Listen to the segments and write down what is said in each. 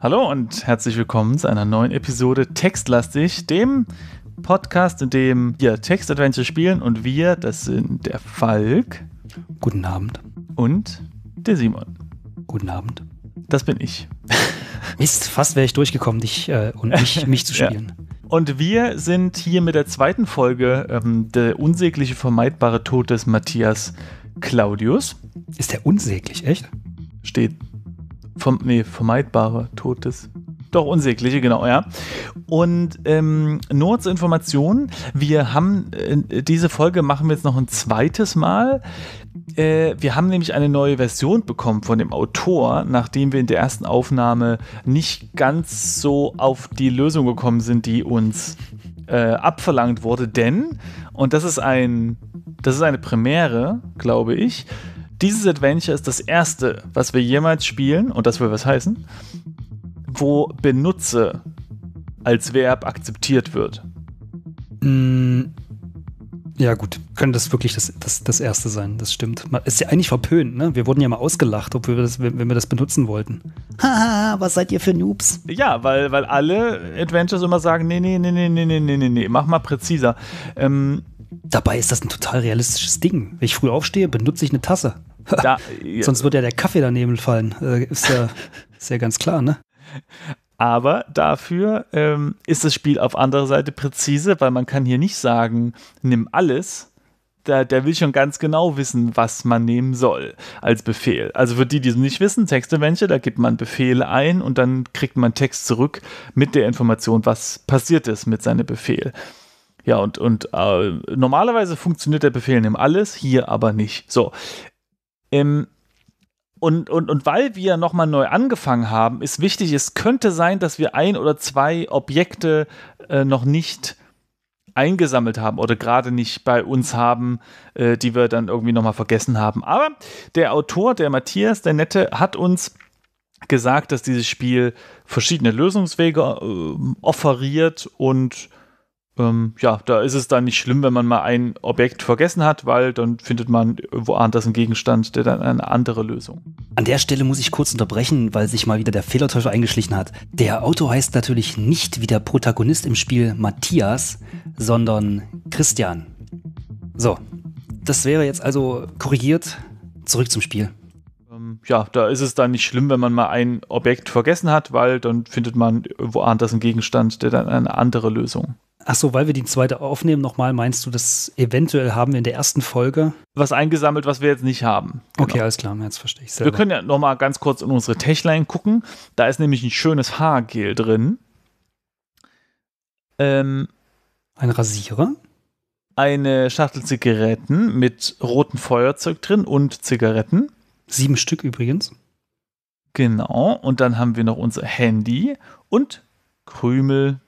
Hallo und herzlich willkommen zu einer neuen Episode Textlastig, dem Podcast, in dem wir Textadventure spielen und wir, das sind der Falk. Guten Abend. Und der Simon. Guten Abend. Das bin ich. Mist, fast wäre ich durchgekommen, dich äh, und mich, mich zu spielen. Ja. Und wir sind hier mit der zweiten Folge ähm, Der unsägliche vermeidbare Tod des Matthias Claudius. Ist der unsäglich, echt? Steht. Vom, nee, vermeidbare Tod des doch, unsägliche, genau, ja. Und ähm, nur zur Information, wir haben äh, diese Folge machen wir jetzt noch ein zweites Mal. Äh, wir haben nämlich eine neue Version bekommen von dem Autor, nachdem wir in der ersten Aufnahme nicht ganz so auf die Lösung gekommen sind, die uns äh, abverlangt wurde. Denn, und das ist ein, das ist eine Premiere, glaube ich, dieses Adventure ist das erste, was wir jemals spielen, und das will was heißen, wo benutze als Verb akzeptiert wird. Mm. ja, gut. Könnte das wirklich das, das, das Erste sein? Das stimmt. Ist ja eigentlich verpönt, ne? Wir wurden ja mal ausgelacht, ob wir das, wenn wir das benutzen wollten. Haha, was seid ihr für Noobs? Ja, weil, weil alle Adventures immer sagen: Nee, nee, nee, nee, nee, nee, nee, nee, mach mal präziser. Ähm, Dabei ist das ein total realistisches Ding. Wenn ich früh aufstehe, benutze ich eine Tasse. Da, Sonst wird ja der Kaffee daneben fallen. Äh, ist ja, ist ja ganz klar, ne? Aber dafür ähm, ist das Spiel auf anderer Seite präzise, weil man kann hier nicht sagen, nimm alles. Da, der will schon ganz genau wissen, was man nehmen soll als Befehl. Also für die, die es nicht wissen, Textadventure, da gibt man Befehle ein und dann kriegt man Text zurück mit der Information, was passiert ist mit seinem Befehl. Ja, und, und äh, normalerweise funktioniert der Befehl nimm alles, hier aber nicht. So. Ähm, und, und, und weil wir nochmal neu angefangen haben, ist wichtig, es könnte sein, dass wir ein oder zwei Objekte äh, noch nicht eingesammelt haben oder gerade nicht bei uns haben, äh, die wir dann irgendwie nochmal vergessen haben. Aber der Autor, der Matthias, der Nette, hat uns gesagt, dass dieses Spiel verschiedene Lösungswege äh, offeriert und ähm, ja, da ist es dann nicht schlimm, wenn man mal ein Objekt vergessen hat, weil dann findet man irgendwo anders einen Gegenstand, der dann eine andere Lösung. An der Stelle muss ich kurz unterbrechen, weil sich mal wieder der Fehlerteufel eingeschlichen hat. Der Autor heißt natürlich nicht wie der Protagonist im Spiel Matthias, sondern Christian. So, das wäre jetzt also korrigiert. Zurück zum Spiel ähm, ja, da ist es dann nicht schlimm, wenn man mal ein Objekt vergessen hat, weil dann findet man irgendwo anders einen Gegenstand, der dann eine andere Lösung Ach so, weil wir die zweite aufnehmen, nochmal meinst du, dass eventuell haben wir in der ersten Folge was eingesammelt, was wir jetzt nicht haben. Genau. Okay, alles klar, jetzt verstehe ich selber. Wir können ja nochmal ganz kurz in unsere Techline gucken. Da ist nämlich ein schönes Haargel drin. Ähm, ein Rasierer? Eine Schachtel Zigaretten mit rotem Feuerzeug drin und Zigaretten. Sieben Stück übrigens. Genau, und dann haben wir noch unser Handy und Krümel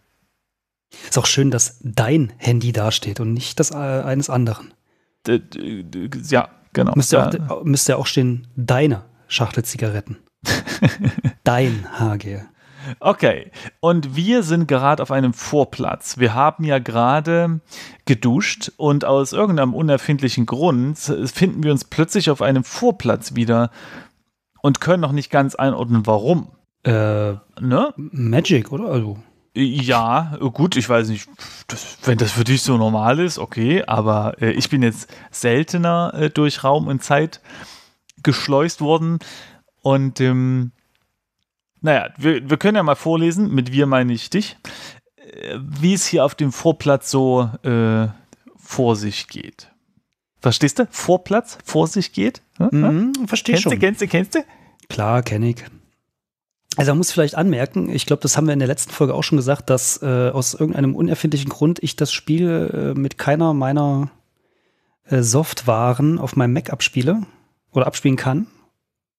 ist auch schön, dass dein Handy dasteht und nicht das äh, eines anderen. Ja, genau. Müsste ja auch, müsste auch stehen, deine Schachtel Zigaretten. dein HG. Okay, und wir sind gerade auf einem Vorplatz. Wir haben ja gerade geduscht und aus irgendeinem unerfindlichen Grund finden wir uns plötzlich auf einem Vorplatz wieder und können noch nicht ganz einordnen, warum. Äh, ne? Magic, oder? Also. Ja, gut, ich weiß nicht, das, wenn das für dich so normal ist, okay, aber äh, ich bin jetzt seltener äh, durch Raum und Zeit geschleust worden und ähm, naja, wir, wir können ja mal vorlesen, mit wir meine ich dich, äh, wie es hier auf dem Vorplatz so äh, vor sich geht. Verstehst du? Vorplatz, vor sich geht? Hm? Mhm, verstehst du? Kennst du, kennst du, kennst du? Klar, kenne ich. Also man muss vielleicht anmerken, ich glaube, das haben wir in der letzten Folge auch schon gesagt, dass äh, aus irgendeinem unerfindlichen Grund ich das Spiel äh, mit keiner meiner äh, Softwaren auf meinem Mac abspiele oder abspielen kann.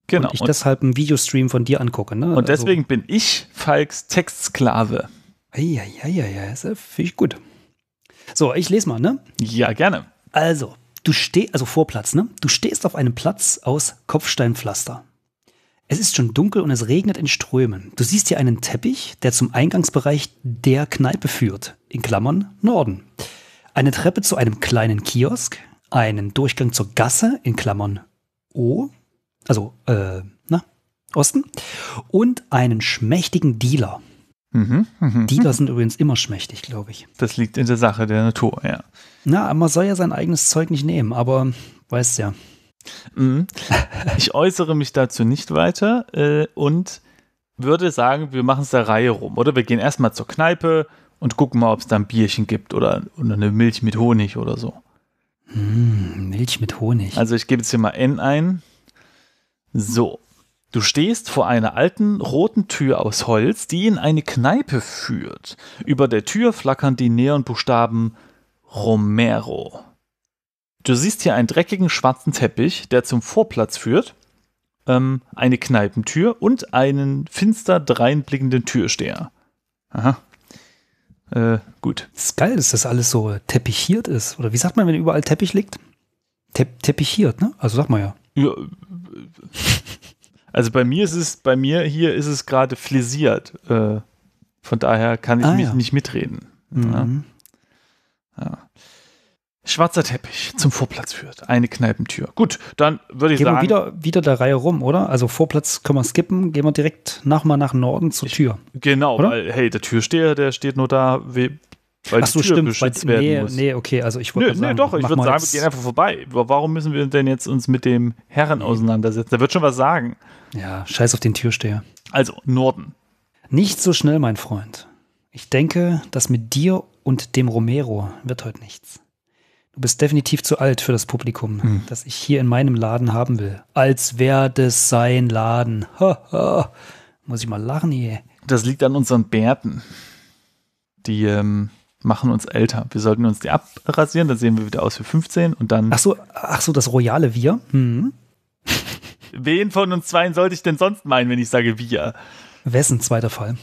Genau. Und ich und deshalb einen Videostream von dir angucke. Ne? Und also deswegen also. bin ich Falks Textsklave. Ja, ja, ja, ja, das finde ich gut. So, ich lese mal, ne? Ja, gerne. Also, du stehst, also Vorplatz, ne? Du stehst auf einem Platz aus Kopfsteinpflaster. Es ist schon dunkel und es regnet in Strömen. Du siehst hier einen Teppich, der zum Eingangsbereich der Kneipe führt, in Klammern Norden. Eine Treppe zu einem kleinen Kiosk, einen Durchgang zur Gasse, in Klammern O, also äh, na, Osten, und einen schmächtigen Dealer. Mhm, mh, Dealer mh. sind übrigens immer schmächtig, glaube ich. Das liegt in der Sache der Natur, ja. Na, man soll ja sein eigenes Zeug nicht nehmen, aber weißt ja. Mhm. Ich äußere mich dazu nicht weiter äh, und würde sagen, wir machen es der Reihe rum. Oder wir gehen erstmal zur Kneipe und gucken mal, ob es da ein Bierchen gibt oder, oder eine Milch mit Honig oder so. Mm, Milch mit Honig. Also ich gebe jetzt hier mal N ein. So. Du stehst vor einer alten roten Tür aus Holz, die in eine Kneipe führt. Über der Tür flackern die Neonbuchstaben Romero. Du siehst hier einen dreckigen schwarzen Teppich, der zum Vorplatz führt, ähm, eine Kneipentür und einen finster dreinblickenden Türsteher. Aha. Äh, gut. Es ist geil, dass das alles so teppichiert ist. Oder wie sagt man, wenn überall Teppich liegt? Te teppichiert, ne? Also sag mal ja. ja. Äh, also bei mir ist es, bei mir hier ist es gerade flisiert. Äh, von daher kann ich ah, mich ja. nicht mitreden. Mhm. Ja. ja schwarzer Teppich zum Vorplatz führt. Eine Kneipentür. Gut, dann würde ich gehen sagen. Gehen wir wieder, wieder der Reihe rum, oder? Also Vorplatz können wir skippen, gehen wir direkt nochmal nach Norden zur Tür. genau, oder? weil, hey, der Türsteher, der steht nur da, wie, weil Ach so, die Tür stimmt, beschützt weil, nee, muss. Nee, okay, also ich wollte sagen. Nee, doch, ich würde sagen, wir gehen einfach vorbei. Warum müssen wir denn jetzt uns mit dem Herren auseinandersetzen? Der wird schon was sagen. Ja, scheiß auf den Türsteher. Also, Norden. Nicht so schnell, mein Freund. Ich denke, dass mit dir und dem Romero wird heute nichts du bist definitiv zu alt für das Publikum, hm. das ich hier in meinem Laden haben will. Als wäre das sein Laden. Ha, ha. Muss ich mal lachen hier. Das liegt an unseren Bärten. Die ähm, machen uns älter. Wir sollten uns die abrasieren, dann sehen wir wieder aus wie 15 und dann. Ach so, ach so das royale Wir. Hm. Wen von uns zweien sollte ich denn sonst meinen, wenn ich sage Wir? Wessen zweiter Fall?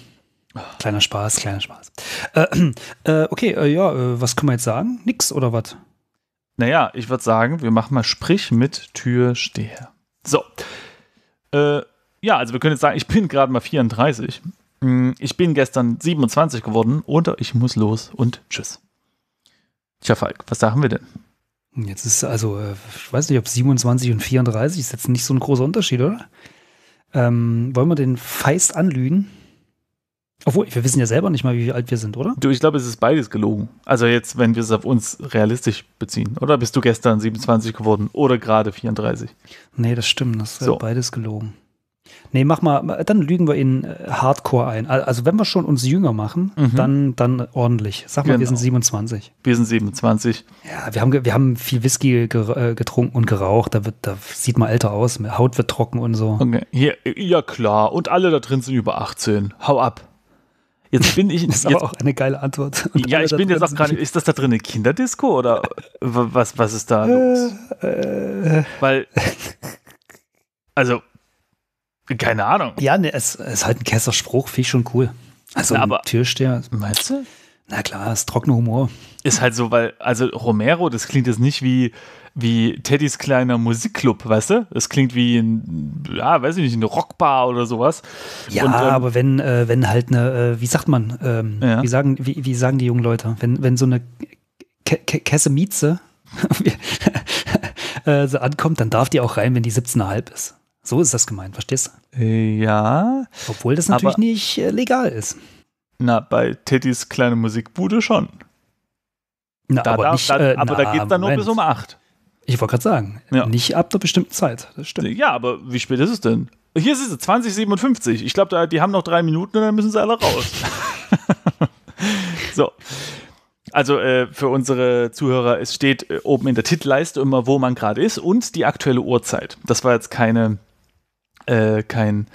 Kleiner Spaß, kleiner Spaß. Äh, äh, okay, äh, ja, äh, was können wir jetzt sagen? Nix oder was? Naja, ich würde sagen, wir machen mal Sprich mit Türsteher. So. Äh, ja, also wir können jetzt sagen, ich bin gerade mal 34. Mm, ich bin gestern 27 geworden oder ich muss los und tschüss. Tja, Falk, was sagen wir denn? Jetzt ist also, äh, ich weiß nicht, ob 27 und 34 ist jetzt nicht so ein großer Unterschied, oder? Ähm, wollen wir den feist anlügen? Obwohl, wir wissen ja selber nicht mal, wie alt wir sind, oder? Du, ich glaube, es ist beides gelogen. Also jetzt, wenn wir es auf uns realistisch beziehen, oder? Bist du gestern 27 geworden oder gerade 34? Nee, das stimmt. Das ist so. beides gelogen. Nee, mach mal, dann lügen wir ihn äh, hardcore ein. Also wenn wir schon uns jünger machen, mhm. dann, dann ordentlich. Sag mal, genau. wir sind 27. Genau. Wir sind 27. Ja, wir haben, wir haben viel Whisky äh, getrunken und geraucht. Da, wird, da sieht man älter aus. Haut wird trocken und so. Okay. Hier, ja, klar. Und alle da drin sind über 18. Hau ab. Jetzt bin ich. Das ist jetzt, auch eine geile Antwort. Und ja, ich bin jetzt auch gerade. Ist das da drin eine Kinderdisco oder was, was ist da äh, los? Äh, Weil. Also. Keine Ahnung. Ja, ne, es, es ist halt ein Kesser Spruch, finde ich schon cool. Also, Na, aber. Türsteher. Meinst du? Na klar, ist trockener Humor. Ist halt so, weil, also Romero, das klingt jetzt nicht wie, wie Teddys kleiner Musikclub, weißt du? Das klingt wie ein, ja, weiß ich nicht, eine Rockbar oder sowas. Ja, und, ähm, aber wenn, äh, wenn halt eine, äh, wie sagt man, ähm, ja. wie, sagen, wie, wie, sagen die jungen Leute, wenn, wenn so eine Ke Ke äh, so ankommt, dann darf die auch rein, wenn die 17,5 ist. So ist das gemeint, verstehst du? Äh, ja. Obwohl das natürlich nicht äh, legal ist. Na, bei Teddys kleine Musikbude schon. Na, da aber darf, nicht, da, äh, aber na, da geht es dann Moment. nur bis um 8. Ich wollte gerade sagen, ja. nicht ab einer bestimmten Zeit. Das stimmt. Ja, aber wie spät ist es denn? Hier ist es 2057. Ich glaube, die haben noch drei Minuten und dann müssen sie alle raus. so. Also äh, für unsere Zuhörer, es steht äh, oben in der Titelleiste immer, wo man gerade ist und die aktuelle Uhrzeit. Das war jetzt keine, äh, kein,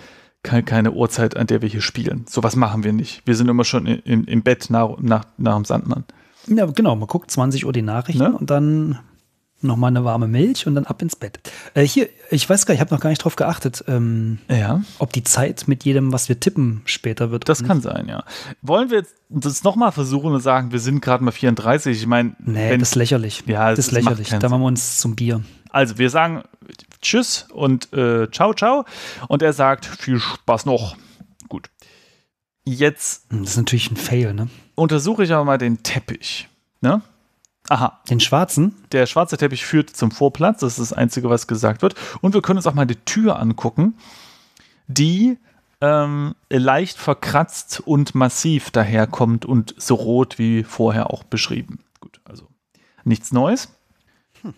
kein, keine Uhrzeit, an der wir hier spielen. So was machen wir nicht. Wir sind immer schon im, im Bett nach, nach, nach dem Sandmann. Ja, genau. Man guckt 20 Uhr die Nachrichten ne? und dann nochmal eine warme Milch und dann ab ins Bett. Äh, hier, ich weiß gar nicht, ich habe noch gar nicht drauf geachtet, ähm, ja. ob die Zeit mit jedem, was wir tippen, später wird. Das kann sein, ja. Wollen wir jetzt das nochmal versuchen und sagen, wir sind gerade mal 34? Ich meine, nee, wenn, das ist lächerlich. Ja, das, das ist lächerlich. Da machen wir uns zum Bier. Also, wir sagen Tschüss und äh, Ciao, ciao. Und er sagt, viel Spaß noch. Gut. Jetzt. Hm, das ist natürlich ein Fail, ne? Untersuche ich aber mal den Teppich. Ne? Aha. Den schwarzen? Der schwarze Teppich führt zum Vorplatz, das ist das Einzige, was gesagt wird. Und wir können uns auch mal die Tür angucken, die ähm, leicht verkratzt und massiv daherkommt und so rot wie vorher auch beschrieben. Gut, also nichts Neues. Hm.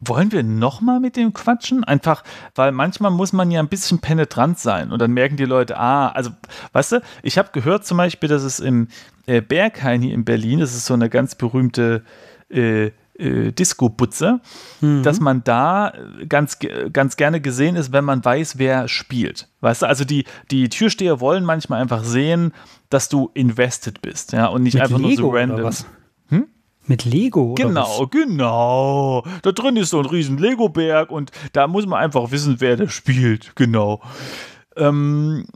Wollen wir nochmal mit dem quatschen? Einfach, weil manchmal muss man ja ein bisschen penetrant sein und dann merken die Leute, ah, also, weißt du, ich habe gehört zum Beispiel, dass es im äh, Berghain hier in Berlin, das ist so eine ganz berühmte äh, äh Disco-Butze, mhm. dass man da äh, ganz, ganz gerne gesehen ist, wenn man weiß, wer spielt. Weißt du, also die, die Türsteher wollen manchmal einfach sehen, dass du invested bist, ja, und nicht Mit einfach Lego nur so random. Oder Hm? Mit Lego, oder Genau, was? genau. Da drin ist so ein riesen Lego-Berg und da muss man einfach wissen, wer da spielt, genau. Ähm,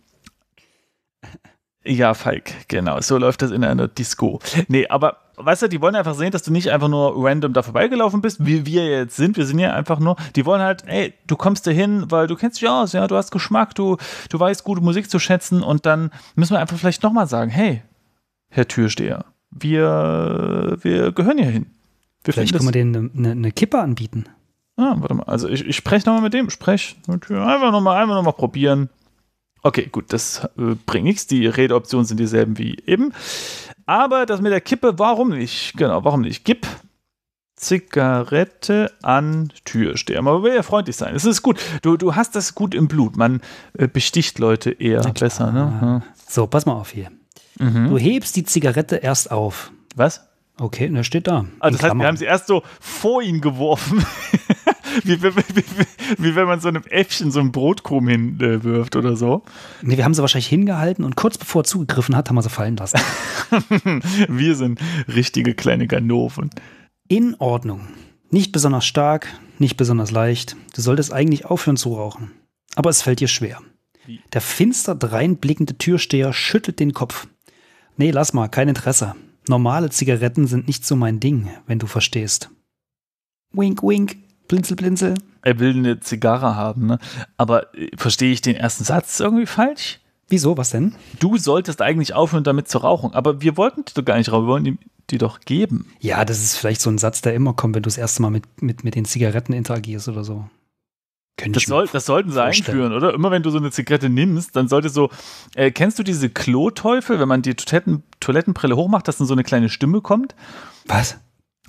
ja, Falk, genau. So läuft das in einer Disco. Nee, aber weißt du, die wollen einfach sehen, dass du nicht einfach nur random da vorbeigelaufen bist, wie wir jetzt sind. Wir sind ja einfach nur, die wollen halt, ey, du kommst da hin, weil du kennst dich aus, ja, du hast Geschmack, du, du weißt gute Musik zu schätzen und dann müssen wir einfach vielleicht nochmal sagen, hey, Herr Türsteher, wir, wir gehören hier hin. Wir vielleicht können wir denen eine, eine, Kippe anbieten. Ah, warte mal, also ich, ich spreche nochmal mit dem, sprech, einfach nochmal, einfach nochmal probieren. Okay, gut, das äh, bringt nichts. Die Redeoptionen sind dieselben wie eben. Aber das mit der Kippe, warum nicht? Genau, warum nicht? Gib Zigarette an Türsteher. Man will ja freundlich sein. Es ist gut. Du, du hast das gut im Blut. Man äh, besticht Leute eher besser. Ne? Ja. So, pass mal auf hier. Mhm. Du hebst die Zigarette erst auf. Was? Okay, und er steht da. Also das heißt, wir haben sie erst so vor ihn geworfen. wie, wie, wie, wie, wenn man so einem Äffchen so ein Brotkrumm hinwirft äh, oder so. Nee, wir haben sie wahrscheinlich hingehalten und kurz bevor er zugegriffen hat, haben wir sie fallen lassen. wir sind richtige kleine Ganoven. In Ordnung. Nicht besonders stark, nicht besonders leicht. Du solltest eigentlich aufhören zu rauchen. Aber es fällt dir schwer. Wie? Der finster dreinblickende Türsteher schüttelt den Kopf. Nee, lass mal, kein Interesse. Normale Zigaretten sind nicht so mein Ding, wenn du verstehst. Wink, wink. Blinzel, blinzel. Er will eine Zigarre haben, ne? Aber äh, verstehe ich den ersten Satz irgendwie falsch? Wieso, was denn? Du solltest eigentlich aufhören, damit zu rauchen. Aber wir wollten die doch gar nicht rauchen, wir wollen ihm die doch geben. Ja, das ist vielleicht so ein Satz, der immer kommt, wenn du das erste Mal mit, mit, mit den Zigaretten interagierst oder so. Könnte das, soll, das sollten sie vorstellen. einführen, oder? Immer wenn du so eine Zigarette nimmst, dann sollte so, äh, kennst du diese Kloteufel, wenn man die Toiletten, Toilettenbrille hochmacht, dass dann so eine kleine Stimme kommt? Was?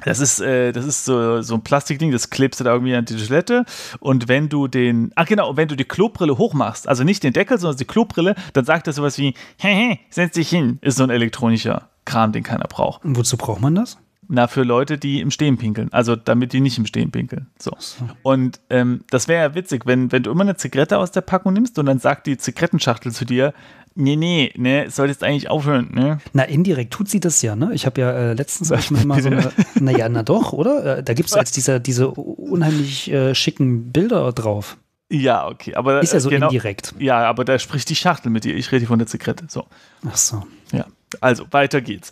Das ist, äh, das ist so, so ein Plastikding, das klebst du da irgendwie an die Toilette. Und wenn du den, ach genau, wenn du die Klobrille hochmachst, also nicht den Deckel, sondern die Klobrille, dann sagt das sowas wie, hey, hey, setz dich hin, ist so ein elektronischer Kram, den keiner braucht. Und wozu braucht man das? Na, für Leute, die im Stehen pinkeln. Also damit die nicht im Stehen pinkeln. So. Und ähm, das wäre ja witzig, wenn, wenn du immer eine Zigarette aus der Packung nimmst und dann sagt die Zigarettenschachtel zu dir, nee, nee, ne, solltest eigentlich aufhören, ne? Na, indirekt tut sie das ja, ne? Ich habe ja äh, letztens ich mal, mal so eine, naja, na doch, oder? Äh, da gibt es jetzt diese, diese unheimlich äh, schicken Bilder drauf. Ja, okay, aber ist ja so genau, indirekt. Ja, aber da spricht die Schachtel mit dir. Ich rede von der Zigarette. So. Ach so. Ja also weiter geht's.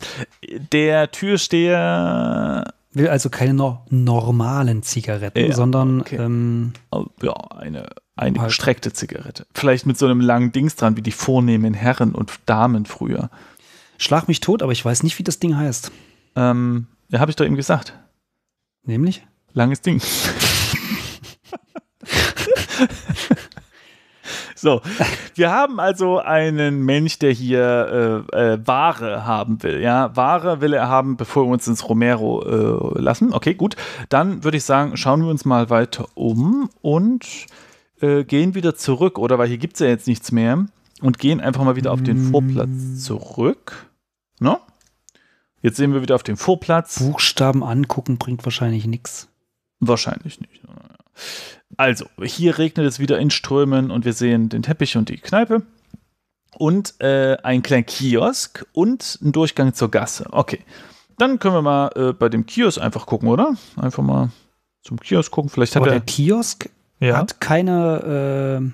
Der Türsteher will also keine no normalen Zigaretten, ja, sondern okay. ähm, oh, ja, eine, eine halt. gestreckte Zigarette. Vielleicht mit so einem langen Dings dran, wie die vornehmen Herren und Damen früher. Schlag mich tot, aber ich weiß nicht, wie das Ding heißt. Ähm, ja, habe ich doch eben gesagt. Nämlich? Langes Ding. So, wir haben also einen Mensch, der hier äh, äh, Ware haben will. Ja, Ware will er haben, bevor wir uns ins Romero äh, lassen. Okay, gut. Dann würde ich sagen, schauen wir uns mal weiter um und äh, gehen wieder zurück, oder? Weil hier gibt es ja jetzt nichts mehr. Und gehen einfach mal wieder auf den hm. Vorplatz zurück. Ne? Jetzt sehen wir wieder auf dem Vorplatz. Buchstaben angucken bringt wahrscheinlich nichts. Wahrscheinlich nicht. Also, hier regnet es wieder in Strömen und wir sehen den Teppich und die Kneipe. Und äh, einen kleinen Kiosk und einen Durchgang zur Gasse. Okay. Dann können wir mal äh, bei dem Kiosk einfach gucken, oder? Einfach mal zum Kiosk gucken. Vielleicht hat Aber der Kiosk ja? hat keine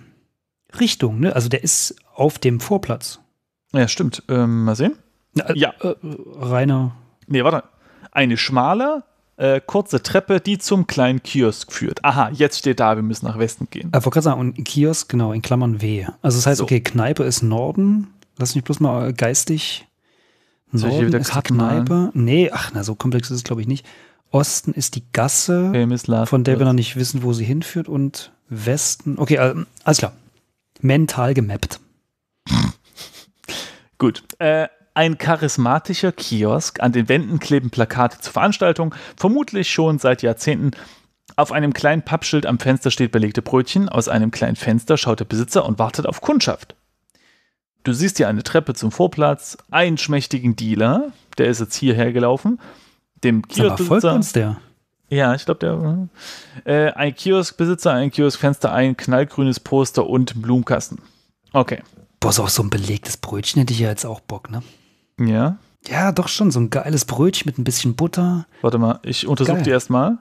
äh, Richtung, ne? Also der ist auf dem Vorplatz. Ja, stimmt. Ähm, mal sehen. Äh, ja. Äh, reiner. Nee, warte. Eine schmale, äh, kurze Treppe, die zum kleinen Kiosk führt. Aha, jetzt steht da, wir müssen nach Westen gehen. Ich äh, wollte gerade sagen, Kiosk, genau, in Klammern W. Also das heißt, so. okay, Kneipe ist Norden. Lass mich bloß mal äh, geistig. Norden Soll wieder ist Karten Kneipe. Malen? Nee, ach, na, so komplex ist es, glaube ich, nicht. Osten ist die Gasse, okay, von der wir noch nicht wissen, wo sie hinführt. Und Westen, okay, äh, alles klar. Mental gemappt. Gut. Äh, ein charismatischer Kiosk. An den Wänden kleben Plakate zur Veranstaltung, vermutlich schon seit Jahrzehnten. Auf einem kleinen Pappschild am Fenster steht belegte Brötchen. Aus einem kleinen Fenster schaut der Besitzer und wartet auf Kundschaft. Du siehst hier eine Treppe zum Vorplatz, einen schmächtigen Dealer, der ist jetzt hierher gelaufen, dem Kioskbesitzer. uns der. Ja, ich glaube, der. Äh, ein Kioskbesitzer, ein Kioskfenster, ein knallgrünes Poster und Blumenkasten. Okay. Boah, so, so ein belegtes Brötchen hätte ich ja jetzt auch Bock, ne? Ja. Ja, doch schon. So ein geiles Brötchen mit ein bisschen Butter. Warte mal, ich untersuche die erstmal.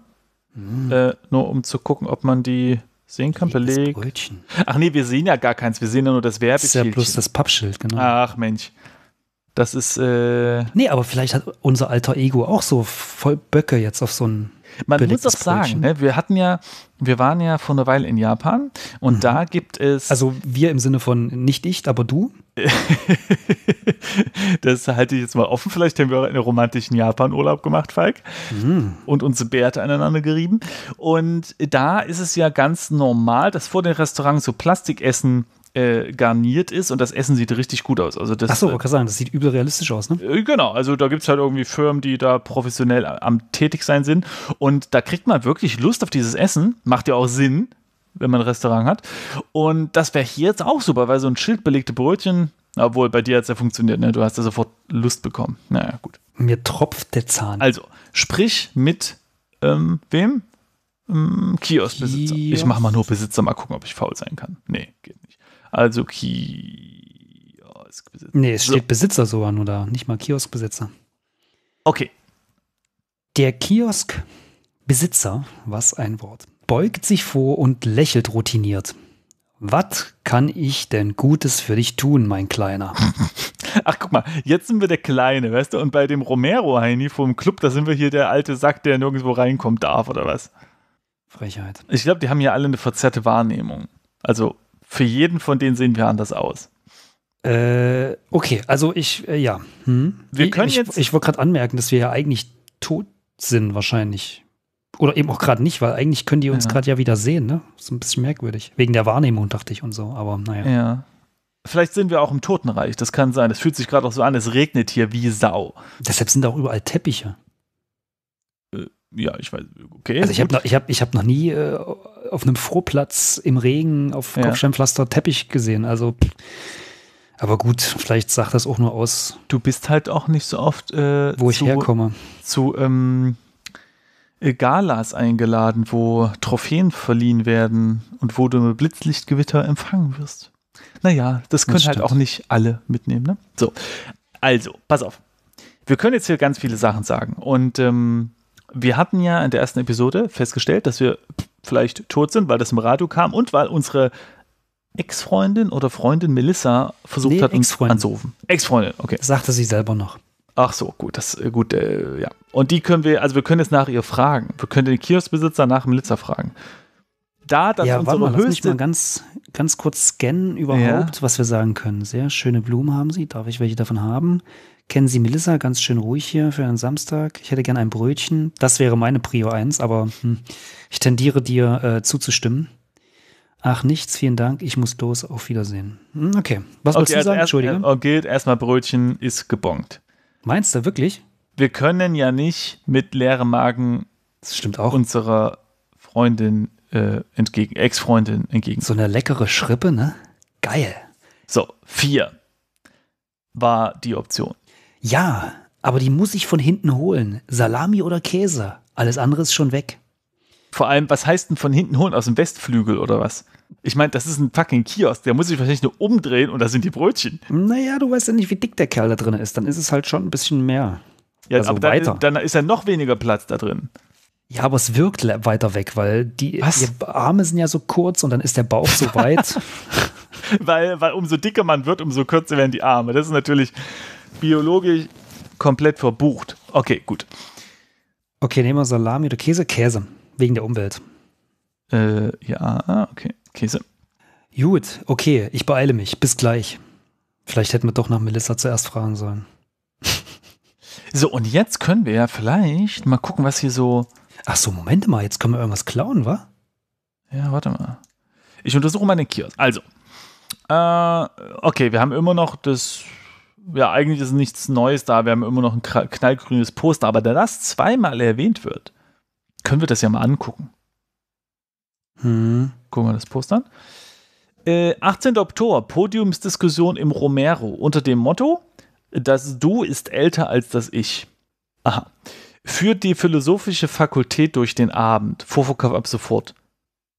Mhm. Äh, nur um zu gucken, ob man die sehen kann. Jedes Beleg. Brötchen. Ach nee, wir sehen ja gar keins. Wir sehen ja nur das Werbeschild. Das ist ja bloß das Pappschild, genau. Ach Mensch. Das ist. Äh nee, aber vielleicht hat unser alter Ego auch so voll Böcke jetzt auf so ein man muss auch sagen, ne? wir hatten ja, wir waren ja vor einer Weile in Japan und mhm. da gibt es. Also wir im Sinne von nicht ich, aber du? das halte ich jetzt mal offen. Vielleicht haben wir auch einen romantischen Japan-Urlaub gemacht, Falk. Mhm. Und unsere Bärte aneinander gerieben. Und da ist es ja ganz normal, dass vor den Restaurants so Plastikessen äh, garniert ist und das Essen sieht richtig gut aus. Also das, Achso, man kann sagen, das sieht übel realistisch aus, ne? Äh, genau, also da gibt es halt irgendwie Firmen, die da professionell am tätig sein sind und da kriegt man wirklich Lust auf dieses Essen, macht ja auch Sinn, wenn man ein Restaurant hat. Und das wäre hier jetzt auch super, weil so ein schildbelegte Brötchen, obwohl bei dir hat es ja funktioniert, ne? du hast ja sofort Lust bekommen. Naja, gut. Mir tropft der Zahn. Also, sprich mit ähm, wem? Mm, Kioskbesitzer. Kiosk. Ich mache mal nur Besitzer, mal gucken, ob ich faul sein kann. Nee, geht nicht. Also Kioskbesitzer. Nee, es steht so. Besitzer sogar nur da, nicht mal Kioskbesitzer. Okay. Der Kioskbesitzer, was ein Wort, beugt sich vor und lächelt routiniert. Was kann ich denn Gutes für dich tun, mein Kleiner? Ach, guck mal, jetzt sind wir der Kleine, weißt du? Und bei dem Romero-Heini vom Club, da sind wir hier der alte Sack, der nirgendwo reinkommen darf, oder was? Frechheit. Ich glaube, die haben hier alle eine verzerrte Wahrnehmung. Also für jeden von denen sehen wir anders aus. Äh, okay, also ich, äh, ja. Hm. Wir können ich, jetzt. Ich, ich wollte gerade anmerken, dass wir ja eigentlich tot sind, wahrscheinlich. Oder eben auch gerade nicht, weil eigentlich können die uns ja. gerade ja wieder sehen, ne? Ist ein bisschen merkwürdig. Wegen der Wahrnehmung, dachte ich und so, aber naja. Ja. Vielleicht sind wir auch im Totenreich, das kann sein. Es fühlt sich gerade auch so an, es regnet hier wie Sau. Deshalb sind auch überall Teppiche ja, ich weiß, okay. Also ich habe noch, ich hab, ich hab noch nie äh, auf einem Frohplatz im Regen auf ja. Teppich gesehen. Also, aber gut, vielleicht sagt das auch nur aus. Du bist halt auch nicht so oft, äh, wo ich zu, herkomme. Zu ähm, äh, Galas eingeladen, wo Trophäen verliehen werden und wo du mit Blitzlichtgewitter empfangen wirst. Naja, das können das halt auch nicht alle mitnehmen. Ne? So, also, pass auf. Wir können jetzt hier ganz viele Sachen sagen und ähm, wir hatten ja in der ersten Episode festgestellt, dass wir vielleicht tot sind, weil das im Radio kam und weil unsere Ex-Freundin oder Freundin Melissa versucht nee, hat, uns anzurufen. Ex-Freundin, okay. Sagte sie selber noch. Ach so, gut, das äh, gut, äh, ja. Und die können wir, also wir können jetzt nach ihr fragen. Wir können den Kioskbesitzer nach Melissa fragen. Da, das ja, unsere warte mal, höchste. Lass mich mal ganz, ganz kurz scannen überhaupt, ja. was wir sagen können. Sehr schöne Blumen haben sie. Darf ich welche davon haben? Kennen Sie Melissa? Ganz schön ruhig hier für einen Samstag. Ich hätte gern ein Brötchen. Das wäre meine Prio 1, aber hm, ich tendiere dir äh, zuzustimmen. Ach, nichts, vielen Dank. Ich muss los. Auf Wiedersehen. Hm, okay. Was okay, wolltest du also sagen? Erst, Entschuldige. Okay, erstmal Brötchen ist gebongt. Meinst du wirklich? Wir können ja nicht mit leerem Magen das stimmt auch. unserer Freundin äh, entgegen, Ex-Freundin entgegen. So eine leckere Schrippe, ne? Geil. So, vier war die Option. Ja, aber die muss ich von hinten holen. Salami oder Käse. Alles andere ist schon weg. Vor allem, was heißt denn von hinten holen? Aus dem Westflügel oder was? Ich meine, das ist ein fucking Kiosk. Der muss sich wahrscheinlich nur umdrehen und da sind die Brötchen. Naja, du weißt ja nicht, wie dick der Kerl da drin ist. Dann ist es halt schon ein bisschen mehr. Ja, also aber dann, weiter. dann ist ja noch weniger Platz da drin. Ja, aber es wirkt weiter weg, weil die Arme sind ja so kurz und dann ist der Bauch so weit. weil, weil umso dicker man wird, umso kürzer werden die Arme. Das ist natürlich biologisch komplett verbucht. Okay, gut. Okay, nehmen wir Salami oder Käse? Käse, wegen der Umwelt. Äh, ja, ah, okay, Käse. Gut, okay, ich beeile mich. Bis gleich. Vielleicht hätten wir doch nach Melissa zuerst fragen sollen. So, und jetzt können wir ja vielleicht mal gucken, was hier so. Ach so, Moment mal, jetzt können wir irgendwas klauen, wa? Ja, warte mal. Ich untersuche meine Kiosk. Also, äh, okay, wir haben immer noch das ja, eigentlich ist nichts Neues da. Wir haben immer noch ein knallgrünes Poster, aber da das zweimal erwähnt wird, können wir das ja mal angucken. Hm. Gucken wir das Poster an. Äh, 18. Oktober, Podiumsdiskussion im Romero unter dem Motto: Das Du ist älter als das Ich. Aha. Führt die philosophische Fakultät durch den Abend. Vorverkauf ab sofort.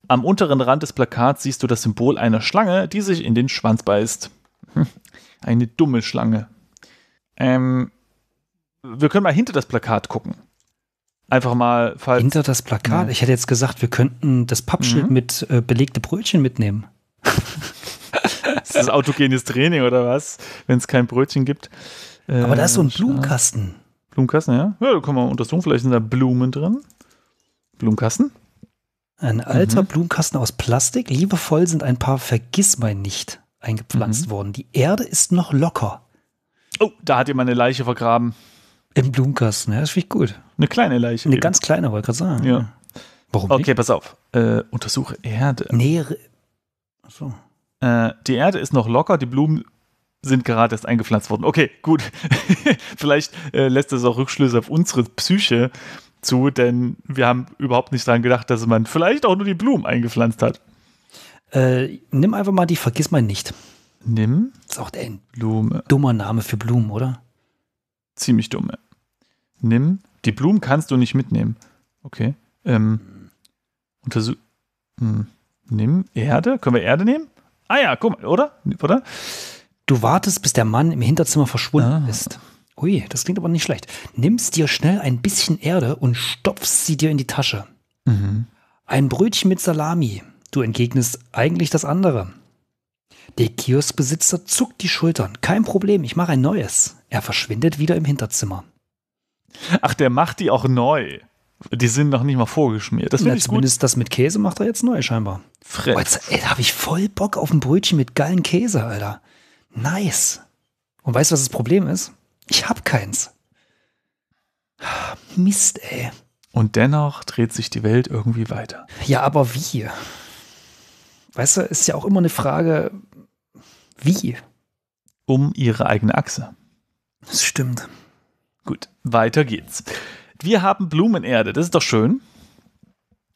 Am unteren Rand des Plakats siehst du das Symbol einer Schlange, die sich in den Schwanz beißt. Hm. Eine dumme Schlange. Ähm, wir können mal hinter das Plakat gucken. Einfach mal, falls. Hinter das Plakat? Ja. Ich hätte jetzt gesagt, wir könnten das Pappschild mhm. mit äh, belegte Brötchen mitnehmen. das ist autogenes Training oder was? Wenn es kein Brötchen gibt. Äh, Aber da ist so ein äh, Blumenkasten. Blumenkasten, ja. Ja, da kann man untersuchen. Vielleicht sind da Blumen drin. Blumenkasten? Ein alter mhm. Blumenkasten aus Plastik. Liebevoll sind ein paar Vergissmeinnicht eingepflanzt mhm. wurden. Die Erde ist noch locker. Oh, da hat jemand eine Leiche vergraben. Im Blumenkasten, ja, das finde ich gut. Eine kleine Leiche. Eine eben. ganz kleine, wollte ich gerade sagen. Ja. Warum Okay, nicht? pass auf. Äh, untersuche Erde. Nähere. Achso. Äh, die Erde ist noch locker, die Blumen sind gerade erst eingepflanzt worden. Okay, gut. Vielleicht äh, lässt das auch Rückschlüsse auf unsere Psyche zu, denn wir haben überhaupt nicht daran gedacht, dass man vielleicht auch nur die Blumen eingepflanzt hat. Äh, nimm einfach mal die Vergiss mal nicht. Nimm. Das ist auch ein Blume. dummer Name für Blumen, oder? Ziemlich dumme. Nimm. Die Blumen kannst du nicht mitnehmen. Okay. Ähm, untersuch. Hm. Nimm Erde. Können wir Erde nehmen? Ah ja, guck mal, oder? Oder? Du wartest, bis der Mann im Hinterzimmer verschwunden ah. ist. Ui, das klingt aber nicht schlecht. Nimmst dir schnell ein bisschen Erde und stopfst sie dir in die Tasche. Mhm. Ein Brötchen mit Salami, Du entgegnest eigentlich das andere. Der Kioskbesitzer zuckt die Schultern. Kein Problem, ich mache ein neues. Er verschwindet wieder im Hinterzimmer. Ach, der macht die auch neu. Die sind noch nicht mal vorgeschmiert. Das ja, zumindest gut. das mit Käse macht er jetzt neu, scheinbar. Fred. Oh, jetzt, ey, da habe ich voll Bock auf ein Brötchen mit geilen Käse, Alter. Nice. Und weißt du, was das Problem ist? Ich hab keins. Ah, Mist, ey. Und dennoch dreht sich die Welt irgendwie weiter. Ja, aber wie? weißt du, ist ja auch immer eine Frage, wie? Um ihre eigene Achse. Das stimmt. Gut, weiter geht's. Wir haben Blumenerde, das ist doch schön.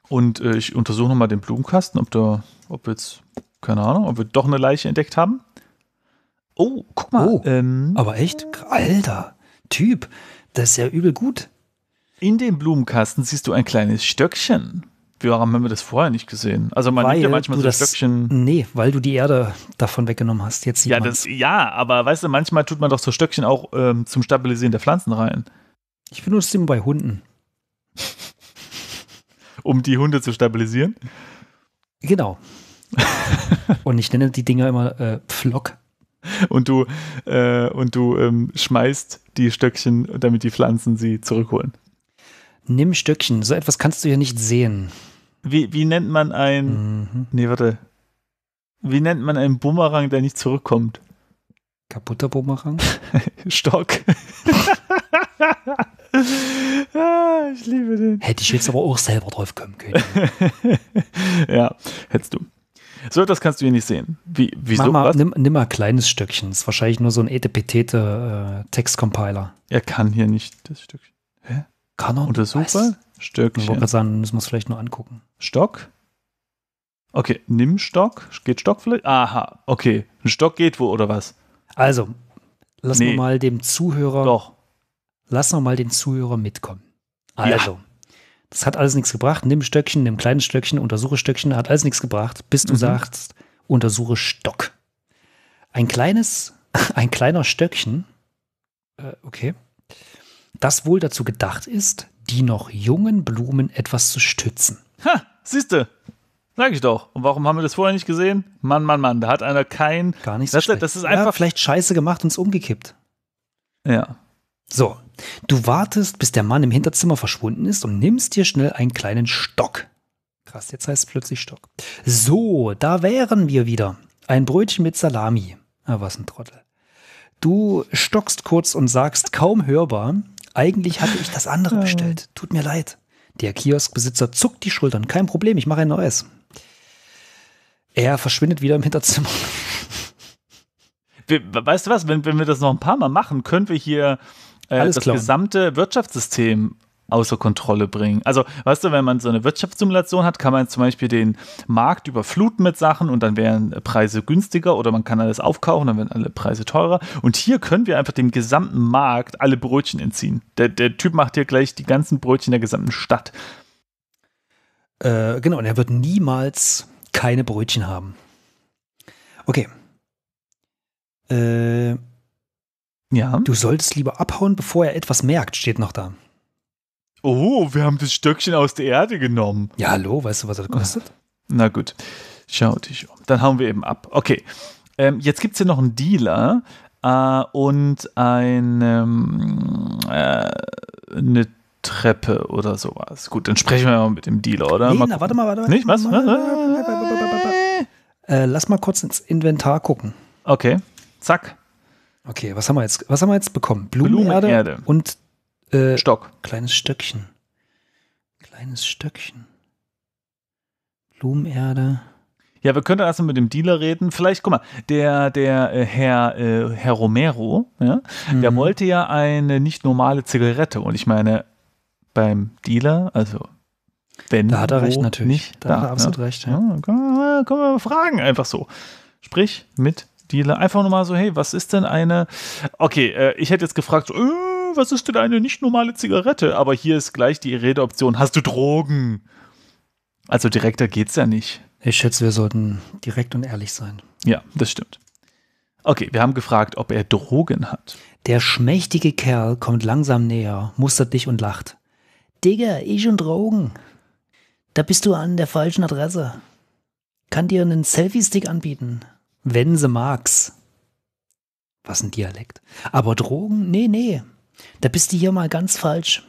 Und äh, ich untersuche nochmal den Blumenkasten, ob da, ob jetzt, keine Ahnung, ob wir doch eine Leiche entdeckt haben. Oh, guck mal. Oh, ähm, aber echt? Alter, Typ, das ist ja übel gut. In dem Blumenkasten siehst du ein kleines Stöckchen warum haben wir das vorher nicht gesehen? Also man weil nimmt ja manchmal so ein Stöckchen. Nee, weil du die Erde davon weggenommen hast. Jetzt ja, das, ja, aber weißt du, manchmal tut man doch so Stöckchen auch ähm, zum Stabilisieren der Pflanzen rein. Ich benutze sie bei Hunden. um die Hunde zu stabilisieren? Genau. und ich nenne die Dinger immer äh, Pflock. Und du, äh, und du ähm, schmeißt die Stöckchen, damit die Pflanzen sie zurückholen. Nimm Stöckchen, so etwas kannst du ja nicht sehen. Wie, wie nennt man ein. Mhm. Nee, warte. Wie nennt man einen Bumerang, der nicht zurückkommt? Kaputter Bumerang? Stock. ah, ich liebe den. Hätte ich jetzt aber auch selber drauf kommen können. ja, hättest du. So, das kannst du hier nicht sehen. Wie, wieso? Mal, nimm, nimm, mal ein kleines Stückchen. Ist wahrscheinlich nur so ein etepetete äh, Textcompiler. Er kann hier nicht das Stückchen. Hä? Kann er? Untersuchbar? Stückchen. Ich wollte gerade sagen, müssen wir es vielleicht nur angucken. Stock? Okay, nimm Stock. Geht Stock vielleicht? Aha, okay. Ein Stock geht wo oder was? Also, lass nee. mal dem Zuhörer. Doch. Lass noch mal den Zuhörer mitkommen. Also, ja. das hat alles nichts gebracht. Nimm Stöckchen, nimm kleines Stöckchen, untersuche Stöckchen, hat alles nichts gebracht, bis du mhm. sagst, untersuche Stock. Ein kleines, ein kleiner Stöckchen, äh, okay, das wohl dazu gedacht ist, die noch jungen Blumen etwas zu stützen. Ha! siehste, Sag ich doch. Und warum haben wir das vorher nicht gesehen? Mann, Mann, Mann, da hat einer kein. Gar nichts. so das, das ist einfach. Ja, vielleicht scheiße gemacht und es umgekippt. Ja. So. Du wartest, bis der Mann im Hinterzimmer verschwunden ist und nimmst dir schnell einen kleinen Stock. Krass, jetzt heißt es plötzlich Stock. So, da wären wir wieder. Ein Brötchen mit Salami. Ah, was ein Trottel. Du stockst kurz und sagst kaum hörbar, eigentlich hatte ich das andere bestellt. Tut mir leid. Der Kioskbesitzer zuckt die Schultern. Kein Problem, ich mache ein neues. Er verschwindet wieder im Hinterzimmer. Weißt du was, wenn, wenn wir das noch ein paar Mal machen, können wir hier äh, das klar. gesamte Wirtschaftssystem außer Kontrolle bringen. Also, weißt du, wenn man so eine Wirtschaftssimulation hat, kann man zum Beispiel den Markt überfluten mit Sachen und dann wären Preise günstiger oder man kann alles aufkaufen, dann werden alle Preise teurer. Und hier können wir einfach dem gesamten Markt alle Brötchen entziehen. Der, der Typ macht hier gleich die ganzen Brötchen der gesamten Stadt. Äh, genau, und er wird niemals keine Brötchen haben. Okay. Äh, ja. Du solltest lieber abhauen, bevor er etwas merkt, steht noch da. Oh, wir haben das Stöckchen aus der Erde genommen. Ja, hallo, weißt du, was das kostet? Na gut, schau dich um. Dann hauen wir eben ab. Okay, ähm, jetzt gibt es hier noch einen Dealer äh, und ein, ähm, äh, eine Treppe oder sowas. Gut, dann sprechen wir mal mit dem Dealer, oder? Nee, mal na, warte mal, warte mal. Nicht? Was? Äh, lass mal kurz ins Inventar gucken. Okay, zack. Okay, was haben wir jetzt, was haben wir jetzt bekommen? Blumenerde, Blumenerde. und äh, Stock. Kleines Stöckchen. Kleines Stöckchen. Blumenerde. Ja, wir könnten erstmal mit dem Dealer reden. Vielleicht, guck mal, der, der äh, Herr, äh, Herr Romero, ja, mhm. der wollte ja eine nicht normale Zigarette. Und ich meine, beim Dealer, also wenn. Da hat er recht, natürlich. Nicht, da, da hat er absolut ne? recht. Ja. Ja, können, wir, können wir mal fragen, einfach so. Sprich, mit Dealer. Einfach nur mal so, hey, was ist denn eine. Okay, äh, ich hätte jetzt gefragt, so, äh, was ist denn eine nicht normale Zigarette? Aber hier ist gleich die Redeoption, hast du Drogen? Also direkter geht's ja nicht. Ich schätze, wir sollten direkt und ehrlich sein. Ja, das stimmt. Okay, wir haben gefragt, ob er Drogen hat. Der schmächtige Kerl kommt langsam näher, mustert dich und lacht. Digga, ich und Drogen. Da bist du an der falschen Adresse. Kann dir einen Selfie-Stick anbieten. Wenn sie mag's. Was ein Dialekt. Aber Drogen? Nee, nee. Da bist du hier mal ganz falsch.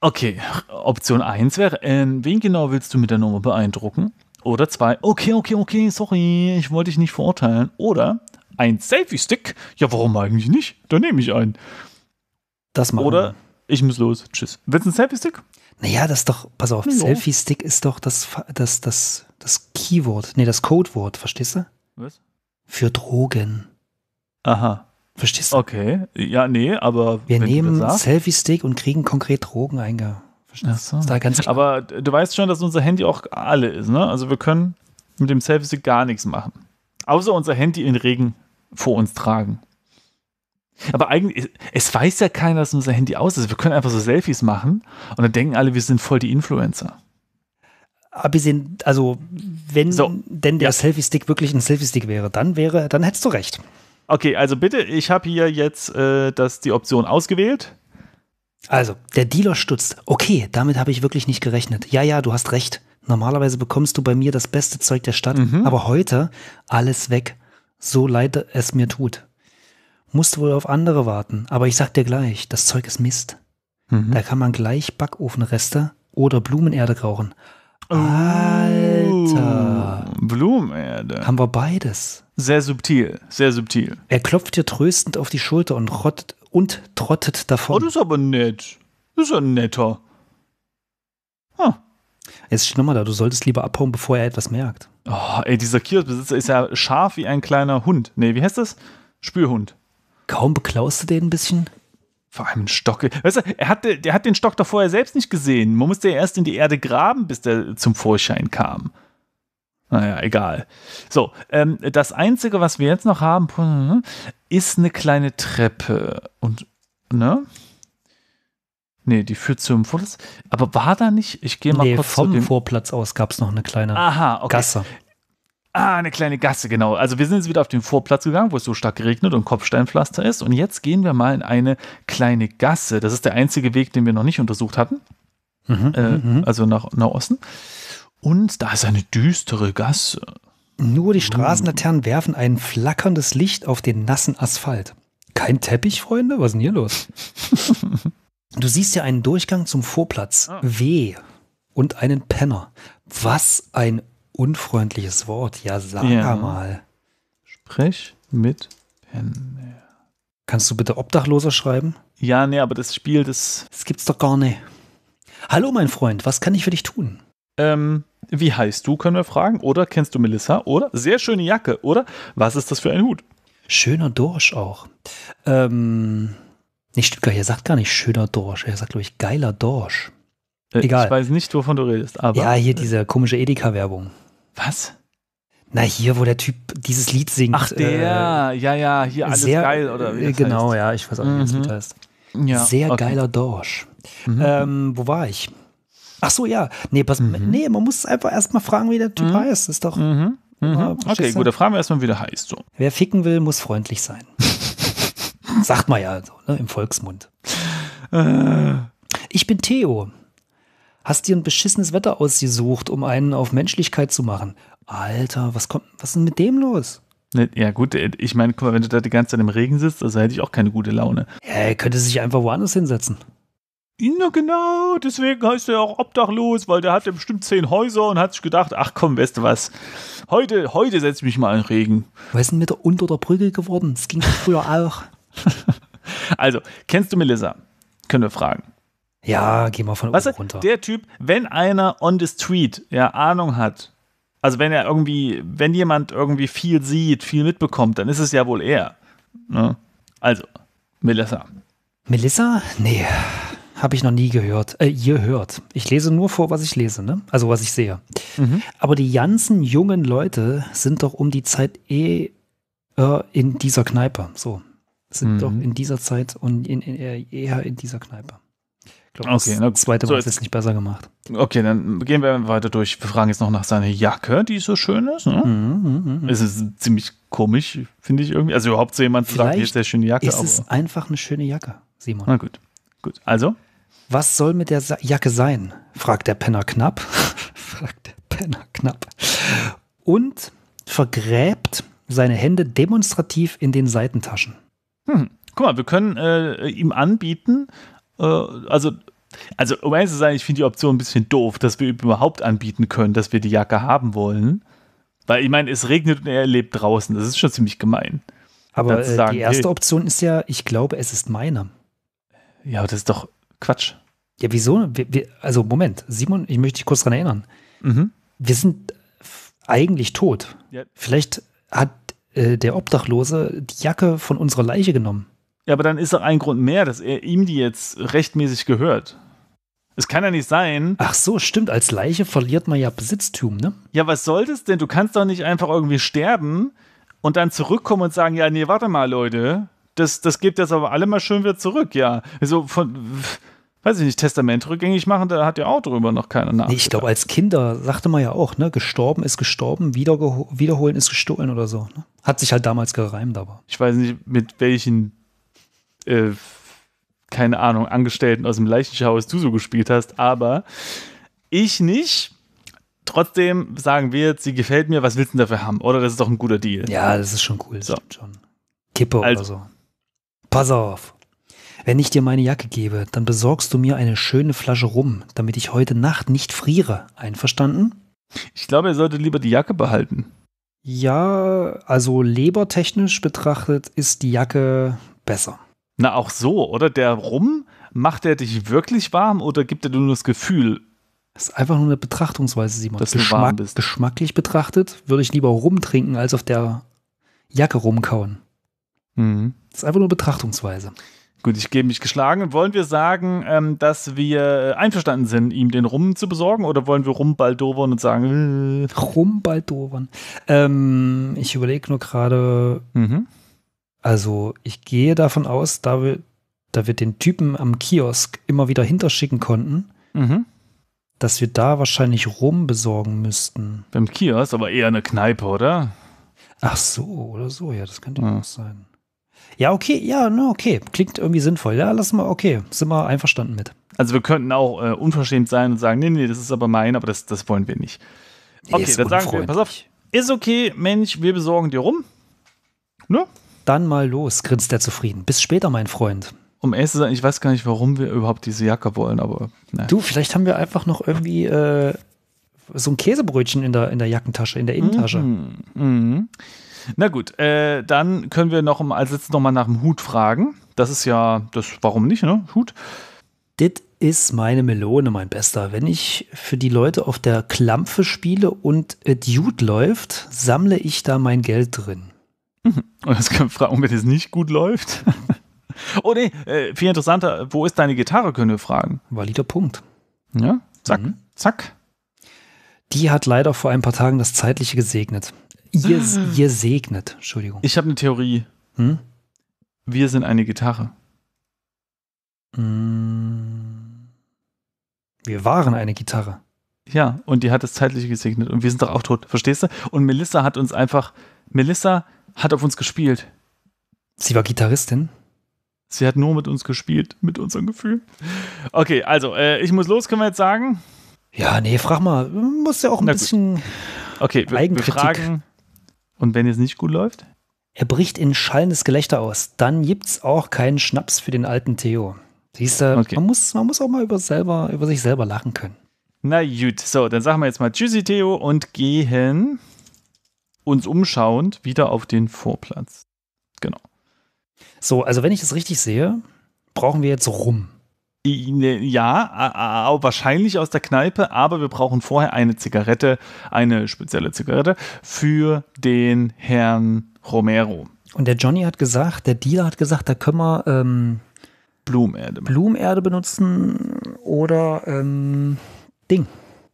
Okay, Option 1 wäre, äh, wen genau willst du mit der Nummer beeindrucken? Oder 2, okay, okay, okay, sorry, ich wollte dich nicht verurteilen. Oder ein Selfie-Stick, ja, warum eigentlich nicht? Da nehme ich einen. Das machen Oder wir. ich muss los, tschüss. Willst du ein Selfie-Stick? Naja, das ist doch, pass auf, Selfie-Stick ist doch das, das, das, das Keyword, nee, das Codewort, verstehst du? Was? Für Drogen. Aha. Verstehst du? Okay, ja, nee, aber. Wir nehmen Selfie-Stick und kriegen konkret Drogen einge. Verstehst du? So. Da ganz klar. aber du weißt schon, dass unser Handy auch alle ist, ne? Also wir können mit dem Selfie-Stick gar nichts machen. Außer unser Handy in Regen vor uns tragen. Aber eigentlich, es weiß ja keiner, dass unser Handy aus ist. Wir können einfach so Selfies machen und dann denken alle, wir sind voll die Influencer. Abgesehen, also wenn so, denn der ja. Selfie-Stick wirklich ein Selfie-Stick wäre, dann wäre, dann hättest du recht. Okay, also bitte, ich habe hier jetzt äh, das, die Option ausgewählt. Also, der Dealer stutzt. Okay, damit habe ich wirklich nicht gerechnet. Ja, ja, du hast recht. Normalerweise bekommst du bei mir das beste Zeug der Stadt, mhm. aber heute alles weg. So leid es mir tut. Musst wohl auf andere warten, aber ich sag dir gleich, das Zeug ist Mist. Mhm. Da kann man gleich Backofenreste oder Blumenerde rauchen. Oh. Alter. Alter. Blumenerde. Haben wir beides. Sehr subtil, sehr subtil. Er klopft dir tröstend auf die Schulter und, rottet, und trottet davon. Oh, das ist aber nett. Das ist ja netter. Huh. Ah. Jetzt steht nochmal da, du solltest lieber abhauen, bevor er etwas merkt. Oh, ey, dieser Kioskbesitzer ist ja scharf wie ein kleiner Hund. Nee, wie heißt das? Spürhund. Kaum beklaust du den ein bisschen? Vor allem ein Stock. Weißt du, er hat, der hat den Stock doch vorher selbst nicht gesehen. Man musste ja erst in die Erde graben, bis der zum Vorschein kam. Naja, egal. So, ähm, das Einzige, was wir jetzt noch haben, ist eine kleine Treppe. Und, ne? Nee, die führt zum Vorplatz. Aber war da nicht? Ich gehe mal nee, kurz vom Vorplatz aus gab es noch eine kleine Aha, okay. Gasse. Ah, eine kleine Gasse, genau. Also wir sind jetzt wieder auf den Vorplatz gegangen, wo es so stark geregnet und Kopfsteinpflaster ist. Und jetzt gehen wir mal in eine kleine Gasse. Das ist der einzige Weg, den wir noch nicht untersucht hatten. Mhm, äh, mhm, mhm. also nach, nach Osten. Und da ist eine düstere Gasse. Nur die oh. Straßenlaternen werfen ein flackerndes Licht auf den nassen Asphalt. Kein Teppich, Freunde? Was ist denn hier los? du siehst ja einen Durchgang zum Vorplatz. Ah. W. Und einen Penner. Was ein unfreundliches Wort. Ja, sag ja. mal. Sprech mit Penner. Kannst du bitte Obdachloser schreiben? Ja, nee, aber das Spiel, das. Das gibt's doch gar nicht. Hallo, mein Freund, was kann ich für dich tun? Ähm, wie heißt du, können wir fragen. Oder kennst du Melissa? Oder sehr schöne Jacke. Oder was ist das für ein Hut? Schöner Dorsch auch. Ähm, nicht, Stuttgart, er sagt gar nicht schöner Dorsch. Er sagt, glaube ich, geiler Dorsch. Äh, Egal. Ich weiß nicht, wovon du redest, aber. Ja, hier diese komische Edeka-Werbung. Was? Na, hier, wo der Typ dieses Lied singt. Ach, der, äh, ja, ja, hier alles sehr, geil, oder? Wie äh, genau, heißt. ja, ich weiß auch nicht, wie das mhm. Lied heißt. Ja, sehr okay. geiler Dorsch. Mhm. Ähm, wo war ich? Ach so, ja. Nee, pass, mhm. nee man muss einfach erstmal fragen, wie der Typ mhm. heißt. Ist doch. Mhm. Immer, mhm. okay, gut, dann fragen wir erstmal, wie der heißt. So. Wer ficken will, muss freundlich sein. Sagt man ja so, ne, im Volksmund. Äh. Ich bin Theo. Hast dir ein beschissenes Wetter ausgesucht, um einen auf Menschlichkeit zu machen. Alter, was kommt, was ist denn mit dem los? Ne, ja, gut, äh, ich meine, guck mal, wenn du da die ganze Zeit im Regen sitzt, also hätte ich auch keine gute Laune. Er könnte sich einfach woanders hinsetzen. Na genau, deswegen heißt er auch obdachlos, weil der hatte bestimmt zehn Häuser und hat sich gedacht, ach komm, weißt du was, heute, heute setze ich mich mal in Regen. Was ist denn mit der Unter der Brücke geworden? Das ging früher auch. also, kennst du Melissa? Können wir fragen. Ja, geh mal von weißt oben du, runter. Der Typ, wenn einer on the street ja Ahnung hat, also wenn er irgendwie, wenn jemand irgendwie viel sieht, viel mitbekommt, dann ist es ja wohl er. Ne? Also, Melissa. Melissa? Nee, habe ich noch nie gehört. Äh, ihr hört. Ich lese nur vor, was ich lese, ne? Also was ich sehe. Mhm. Aber die ganzen jungen Leute sind doch um die Zeit eh äh, in dieser Kneipe. So. Sind mhm. doch in dieser Zeit und in, in, äh, eher in dieser Kneipe. Ich okay, das na, zweite so, jetzt, ist nicht besser gemacht. Okay, dann gehen wir weiter durch. Wir fragen jetzt noch nach seiner Jacke, die so schön ist. Ne? Mm, mm, mm. Es ist ziemlich komisch, finde ich irgendwie. Also überhaupt so jemand zu sagen, hier ist der schöne Jacke. Es ist einfach eine schöne Jacke, Simon. Na gut. Gut. Also? Was soll mit der Jacke sein? fragt der Penner knapp. fragt der Penner knapp. Und vergräbt seine Hände demonstrativ in den Seitentaschen. Hm. Guck mal, wir können äh, ihm anbieten, äh, also also, um ehrlich zu sein, ich finde die Option ein bisschen doof, dass wir überhaupt anbieten können, dass wir die Jacke haben wollen. Weil ich meine, es regnet und er lebt draußen. Das ist schon ziemlich gemein. Aber äh, sagen, die erste hey, Option ist ja, ich glaube, es ist meine. Ja, das ist doch. Quatsch. Ja, wieso? Wir, wir, also Moment, Simon, ich möchte dich kurz daran erinnern. Mhm. Wir sind eigentlich tot. Ja. Vielleicht hat äh, der Obdachlose die Jacke von unserer Leiche genommen. Ja, aber dann ist doch ein Grund mehr, dass er ihm die jetzt rechtmäßig gehört. Es kann ja nicht sein. Ach so, stimmt. Als Leiche verliert man ja Besitztum, ne? Ja, was soll das denn? Du kannst doch nicht einfach irgendwie sterben und dann zurückkommen und sagen, ja, nee, warte mal, Leute das, das gibt jetzt aber alle mal schön wieder zurück, ja. Also von weiß ich nicht, Testament rückgängig machen, da hat ja auch drüber noch keiner nachgedacht. Nee, ich glaube, als Kinder sagte man ja auch, ne, gestorben ist gestorben, wiederholen ist gestohlen oder so. Ne? Hat sich halt damals gereimt, aber. Ich weiß nicht, mit welchen, äh, keine Ahnung, Angestellten aus dem Leichenschauhaus du so gespielt hast, aber ich nicht. Trotzdem sagen wir jetzt, sie gefällt mir, was willst du dafür haben? Oder das ist doch ein guter Deal. Ja, das ist schon cool. das So. Schon. Kippe also, oder so. Pass auf. Wenn ich dir meine Jacke gebe, dann besorgst du mir eine schöne Flasche rum, damit ich heute Nacht nicht friere. Einverstanden? Ich glaube, er sollte lieber die Jacke behalten. Ja, also lebertechnisch betrachtet ist die Jacke besser. Na, auch so, oder? Der Rum, macht er dich wirklich warm oder gibt er dir nur das Gefühl? Das ist einfach nur eine Betrachtungsweise, Simon. Dass Geschmack, du warm bist. Geschmacklich betrachtet würde ich lieber rumtrinken, als auf der Jacke rumkauen. Mhm. Das ist einfach nur Betrachtungsweise. Gut, ich gebe mich geschlagen. Wollen wir sagen, ähm, dass wir äh, einverstanden sind, ihm den Rum zu besorgen oder wollen wir rumbaldovern und sagen. Äh? Rumbaldovern. Ähm, ich überlege nur gerade. Mhm. Also, ich gehe davon aus, da wir, da wir den Typen am Kiosk immer wieder hinterschicken konnten, mhm. dass wir da wahrscheinlich Rum besorgen müssten. Beim Kiosk, aber eher eine Kneipe, oder? Ach so, oder so, ja, das könnte ja. auch sein. Ja, okay, ja, okay. Klingt irgendwie sinnvoll. Ja, lassen wir, okay, sind wir einverstanden mit. Also wir könnten auch äh, unverschämt sein und sagen, nee, nee, das ist aber mein, aber das, das wollen wir nicht. Okay, ist dann sagen wir, pass auf, ist okay, Mensch, wir besorgen dir rum. Ne? Dann mal los, grinst der zufrieden. Bis später, mein Freund. Um ehrlich zu sein, ich weiß gar nicht, warum wir überhaupt diese Jacke wollen, aber. Ne. Du, vielleicht haben wir einfach noch irgendwie äh, so ein Käsebrötchen in der, in der Jackentasche, in der Innentasche. Mhm. Mm na gut, äh, dann können wir noch als letztes nochmal nach dem Hut fragen. Das ist ja, das, warum nicht, ne? Hut. Dit ist meine Melone, mein Bester. Wenn ich für die Leute auf der Klampfe spiele und it gut läuft, sammle ich da mein Geld drin. Mhm. Und das kann fragen, wenn es nicht gut läuft. oh nee, äh, viel interessanter, wo ist deine Gitarre, können wir fragen. Valider Punkt. Ja, zack, mhm. zack. Die hat leider vor ein paar Tagen das Zeitliche gesegnet. Ihr, ah. ihr segnet, Entschuldigung. Ich habe eine Theorie. Hm? Wir sind eine Gitarre. Mm. Wir waren eine Gitarre. Ja, und die hat das Zeitliche gesegnet und wir sind doch auch tot, verstehst du? Und Melissa hat uns einfach, Melissa hat auf uns gespielt. Sie war Gitarristin? Sie hat nur mit uns gespielt, mit unserem Gefühl. Okay, also, äh, ich muss los, können wir jetzt sagen? Ja, nee, frag mal, muss ja auch ein Na bisschen gut. Okay, wir, Eigenkritik. wir fragen, und wenn es nicht gut läuft? Er bricht in schallendes Gelächter aus. Dann gibt's auch keinen Schnaps für den alten Theo. Siehst du, okay. man, muss, man muss auch mal über, selber, über sich selber lachen können. Na gut, so, dann sagen wir jetzt mal Tschüssi, Theo, und gehen uns umschauend wieder auf den Vorplatz. Genau. So, also wenn ich das richtig sehe, brauchen wir jetzt rum. Ne, ja, wahrscheinlich aus der Kneipe, aber wir brauchen vorher eine Zigarette, eine spezielle Zigarette für den Herrn Romero. Und der Johnny hat gesagt, der Dealer hat gesagt, da können wir ähm, Blumenerde. Blumenerde benutzen oder ähm, Ding.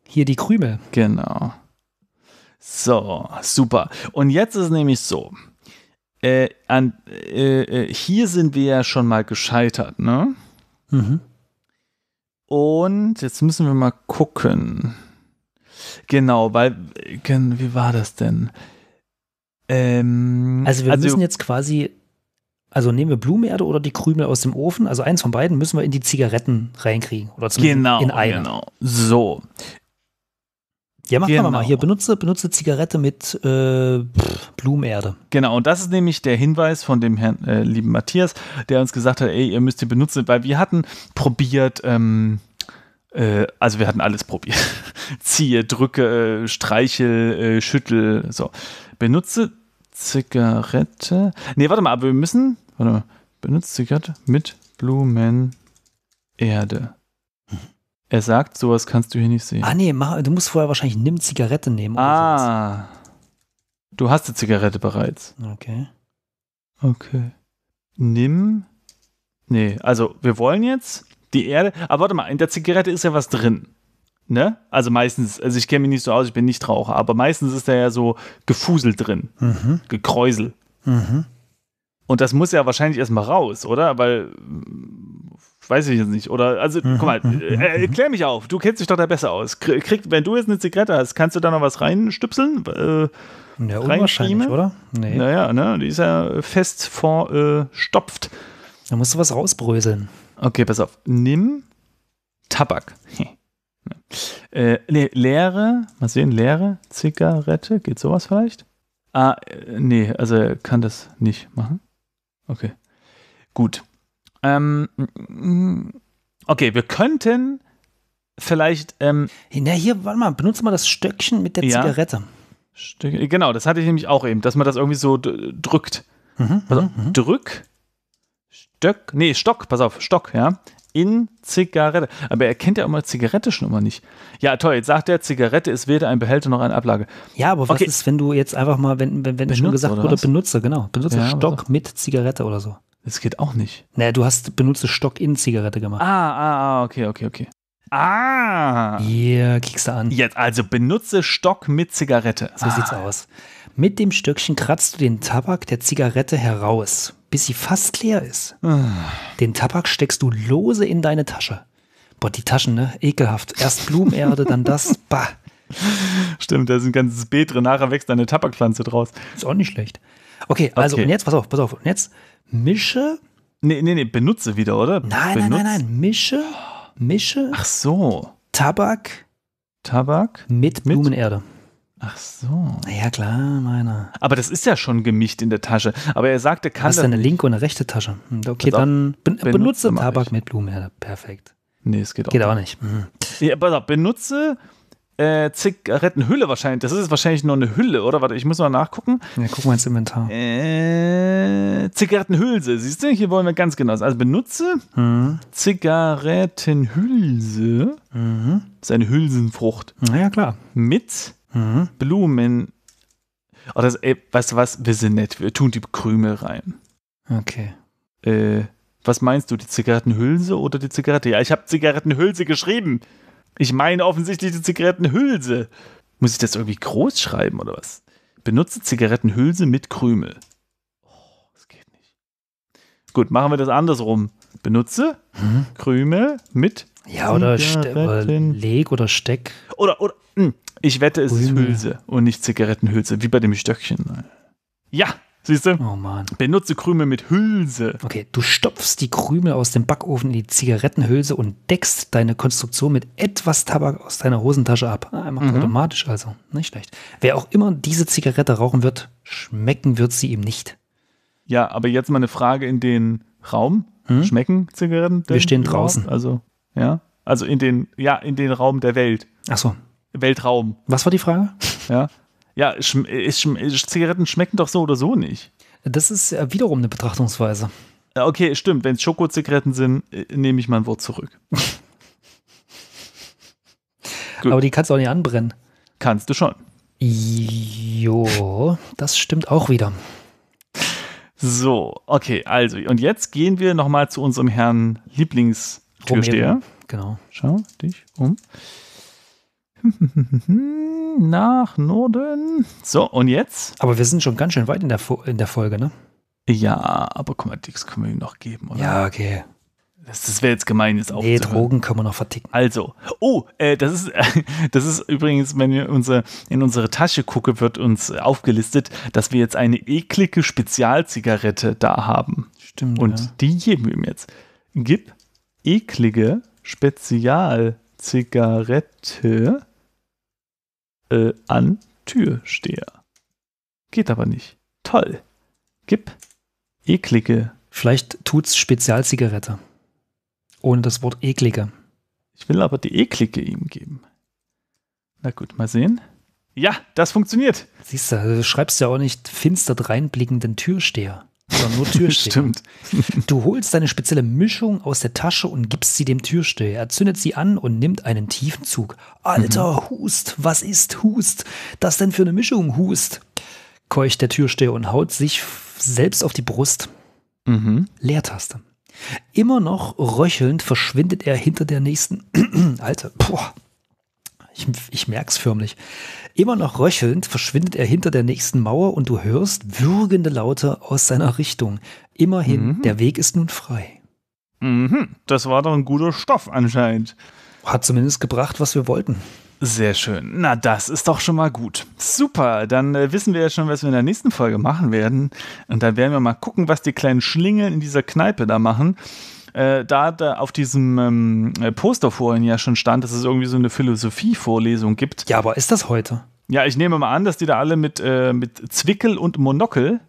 Hier die Krümel. Genau. So, super. Und jetzt ist es nämlich so. Äh, an, äh, äh hier sind wir ja schon mal gescheitert, ne? Mhm. Und jetzt müssen wir mal gucken. Genau, weil, wie war das denn? Ähm, also wir also müssen jetzt quasi, also nehmen wir Blumenerde oder die Krümel aus dem Ofen, also eins von beiden müssen wir in die Zigaretten reinkriegen. Oder zumindest genau, in eine. Genau. So. Ja, machen genau. wir mal hier. Benutze, benutze Zigarette mit äh, Blumenerde. Genau, und das ist nämlich der Hinweis von dem Herrn, äh, lieben Matthias, der uns gesagt hat, ey, ihr müsst die benutzen, weil wir hatten probiert, ähm, äh, also wir hatten alles probiert. Ziehe, drücke, äh, streichel, äh, schüttel, so. Benutze Zigarette. Nee, warte mal, aber wir müssen, warte mal, benutze Zigarette mit Blumenerde. Er sagt, sowas kannst du hier nicht sehen. Ah, nee, mach, du musst vorher wahrscheinlich nimm Zigarette nehmen. ah. Du hast die Zigarette bereits. Okay. Okay. Nimm. Nee, also wir wollen jetzt die Erde. Aber ah, warte mal, in der Zigarette ist ja was drin. Ne? Also meistens, also ich kenne mich nicht so aus, ich bin nicht Raucher, aber meistens ist da ja so gefuselt drin. Mhm. Gekräusel. Mhm. Und das muss ja wahrscheinlich erstmal raus, oder? Weil weiß ich jetzt nicht. Oder, also, mhm. guck mal, mhm. äh, äh klär mich auf. Du kennst dich doch da besser aus. Krieg, wenn du jetzt eine Zigarette hast, kannst du da noch was reinstüpseln? Äh, ja, unwahrscheinlich, oder? Nee. Naja, ne, die ist ja fest verstopft. Äh, da musst du was rausbröseln. Okay, pass auf. Nimm Tabak. äh, nee, leere, mal sehen, leere Zigarette. Geht sowas vielleicht? Ah, äh, nee, also kann das nicht machen. Okay. Gut. Ähm, okay, wir könnten vielleicht. Ähm, Na, hier, warte mal, benutze mal das Stöckchen mit der ja. Zigarette. Stöck, genau, das hatte ich nämlich auch eben, dass man das irgendwie so drückt. Mhm, also, mhm. drück. Stöck, nee, Stock, pass auf, Stock, ja. In Zigarette. Aber er kennt ja immer Zigarette schon immer nicht. Ja, toll, jetzt sagt er, Zigarette ist weder ein Behälter noch eine Ablage. Ja, aber was okay. ist, wenn du jetzt einfach mal, wenn, wenn, wenn Benutzer, schon gesagt wurde, benutze, genau, benutze ja, Stock mit Zigarette oder so. Das geht auch nicht. Naja, du hast benutzte Stock-In-Zigarette gemacht. Ah, ah, ah, okay, okay, okay. Ah! Hier kickst du an. Jetzt, also benutze Stock mit Zigarette. So ah. sieht's aus. Mit dem Stöckchen kratzt du den Tabak der Zigarette heraus, bis sie fast leer ist. Ah. Den Tabak steckst du lose in deine Tasche. Boah, die Taschen, ne? Ekelhaft. Erst Blumenerde, dann das. Bah. Stimmt, da ist ein ganzes Beet drin. Nachher wächst deine Tabakpflanze draus. Ist auch nicht schlecht. Okay, also okay. und jetzt, pass auf, pass auf. Und jetzt mische. Nee, nee, nee, benutze wieder, oder? Nein, Benutz. nein, nein, nein, mische, mische. Ach so. Tabak. Tabak. Mit, mit? Blumenerde. Ach so. Ja, klar, meiner. Aber das ist ja schon gemischt in der Tasche. Aber er sagte, kann. Hast du eine linke und eine rechte Tasche? Hm, okay, dann ben benutze, benutze Tabak ich. mit Blumenerde. Perfekt. Nee, es geht auch, geht auch nicht. Mhm. Ja, pass auf, benutze äh, Zigarettenhülle wahrscheinlich. Das ist wahrscheinlich nur eine Hülle, oder? Warte, ich muss mal nachgucken. Ja, guck mal ins Inventar. Äh, Zigarettenhülse. Siehst du, hier wollen wir ganz genau. Also benutze mhm. Zigarettenhülse. Mhm. Das ist eine Hülsenfrucht. Naja, klar. Mit mhm. Blumen. Oh, das, ey, weißt du was? Wir sind nett. Wir tun die Krümel rein. Okay. Äh, was meinst du, die Zigarettenhülse oder die Zigarette? Ja, ich habe Zigarettenhülse geschrieben. Ich meine offensichtlich die Zigarettenhülse. Muss ich das irgendwie groß schreiben oder was? Benutze Zigarettenhülse mit Krümel. Oh, das geht nicht. Gut, machen wir das andersrum. Benutze hm? Krümel mit. Ja, oder leg oder steck. Oder, oder, hm, ich wette, es Krümel. ist Hülse und nicht Zigarettenhülse, wie bei dem Stöckchen. Ja, Siehst du? Oh Mann. Benutze Krümel mit Hülse. Okay, du stopfst die Krümel aus dem Backofen in die Zigarettenhülse und deckst deine Konstruktion mit etwas Tabak aus deiner Hosentasche ab. Ah, macht mhm. automatisch also. Nicht schlecht. Wer auch immer diese Zigarette rauchen wird, schmecken wird sie ihm nicht. Ja, aber jetzt mal eine Frage in den Raum. Hm? Schmecken Zigaretten? Wir stehen überhaupt? draußen. Also, ja. Also in den, ja, in den Raum der Welt. Ach so. Weltraum. Was war die Frage? Ja. Ja, ist, ist, Zigaretten schmecken doch so oder so nicht. Das ist äh, wiederum eine Betrachtungsweise. Okay, stimmt. Wenn es Schokozigaretten sind, äh, nehme ich mein Wort zurück. Aber die kannst du auch nicht anbrennen. Kannst du schon. Jo, das stimmt auch wieder. So, okay, also, und jetzt gehen wir nochmal zu unserem Herrn Lieblingstürsteher. Genau. Schau dich um. nach Norden. So, und jetzt? Aber wir sind schon ganz schön weit in der, Fo in der Folge, ne? Ja, aber guck mal, Dix können wir ihm noch geben, oder? Ja, okay. Das, das wäre jetzt gemein, jetzt auch. Nee, Drogen können wir noch verticken. Also, oh, äh, das ist, äh, das ist übrigens, wenn wir unsere, in unsere Tasche gucke, wird uns aufgelistet, dass wir jetzt eine eklige Spezialzigarette da haben. Stimmt. Und ja. die geben wir ihm jetzt. Gib eklige Spezialzigarette äh, an Türsteher. Geht aber nicht. Toll. Gib eklige. Vielleicht tut's Spezialzigarette. Ohne das Wort eklige. Ich will aber die eklige ihm geben. Na gut, mal sehen. Ja, das funktioniert. Siehst du, du schreibst ja auch nicht finster dreinblickenden Türsteher sondern nur Türsteher. Stimmt. Du holst deine spezielle Mischung aus der Tasche und gibst sie dem Türsteher. Er zündet sie an und nimmt einen tiefen Zug. Alter, mhm. Hust, was ist Hust? Das denn für eine Mischung, Hust? Keucht der Türsteher und haut sich selbst auf die Brust. Mhm. Leertaste. Immer noch röchelnd verschwindet er hinter der nächsten. Alter, boah ich, ich es förmlich. Immer noch röchelnd verschwindet er hinter der nächsten Mauer und du hörst würgende Laute aus seiner Richtung. Immerhin, mhm. der Weg ist nun frei. Mhm, das war doch ein guter Stoff anscheinend. Hat zumindest gebracht, was wir wollten. Sehr schön. Na, das ist doch schon mal gut. Super, dann äh, wissen wir ja schon, was wir in der nächsten Folge machen werden. Und dann werden wir mal gucken, was die kleinen Schlingel in dieser Kneipe da machen äh, da, da auf diesem ähm, äh, Poster vorhin ja schon stand, dass es irgendwie so eine Philosophievorlesung gibt. Ja, aber ist das heute? Ja, ich nehme mal an, dass die da alle mit, äh, mit Zwickel und Monokel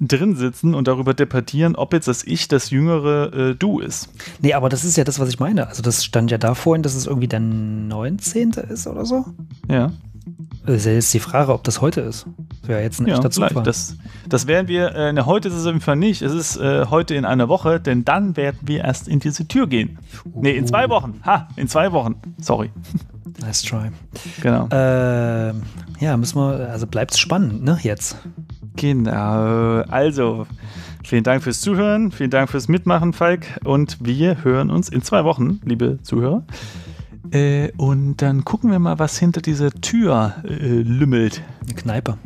drin sitzen und darüber debattieren, ob jetzt das Ich das jüngere äh, Du ist. Nee, aber das ist ja das, was ich meine. Also das stand ja da vorhin, dass es irgendwie der 19. ist oder so. Ja. Das ist ja jetzt die Frage, ob das heute ist. Das wäre jetzt ein ja, echter Zufall. Das, das werden wir, äh, ne, heute ist es auf jeden Fall nicht. Es ist äh, heute in einer Woche, denn dann werden wir erst in diese Tür gehen. Uh. Ne, in zwei uh. Wochen. Ha, in zwei Wochen. Sorry. Nice try. Genau. Äh, ja, müssen wir, also bleibt es spannend, ne, jetzt. Genau. Also, vielen Dank fürs Zuhören, vielen Dank fürs Mitmachen, Falk. Und wir hören uns in zwei Wochen, liebe Zuhörer. Äh, und dann gucken wir mal, was hinter dieser Tür äh, lümmelt. Eine Kneipe.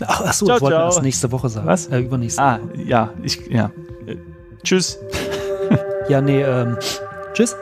Achso, ach wollte ciao, wollten das nächste Woche sagen. Was? Äh, übernächste ah, Woche. Ah, ja, ich, ja. Äh, tschüss. ja, nee, ähm, tschüss.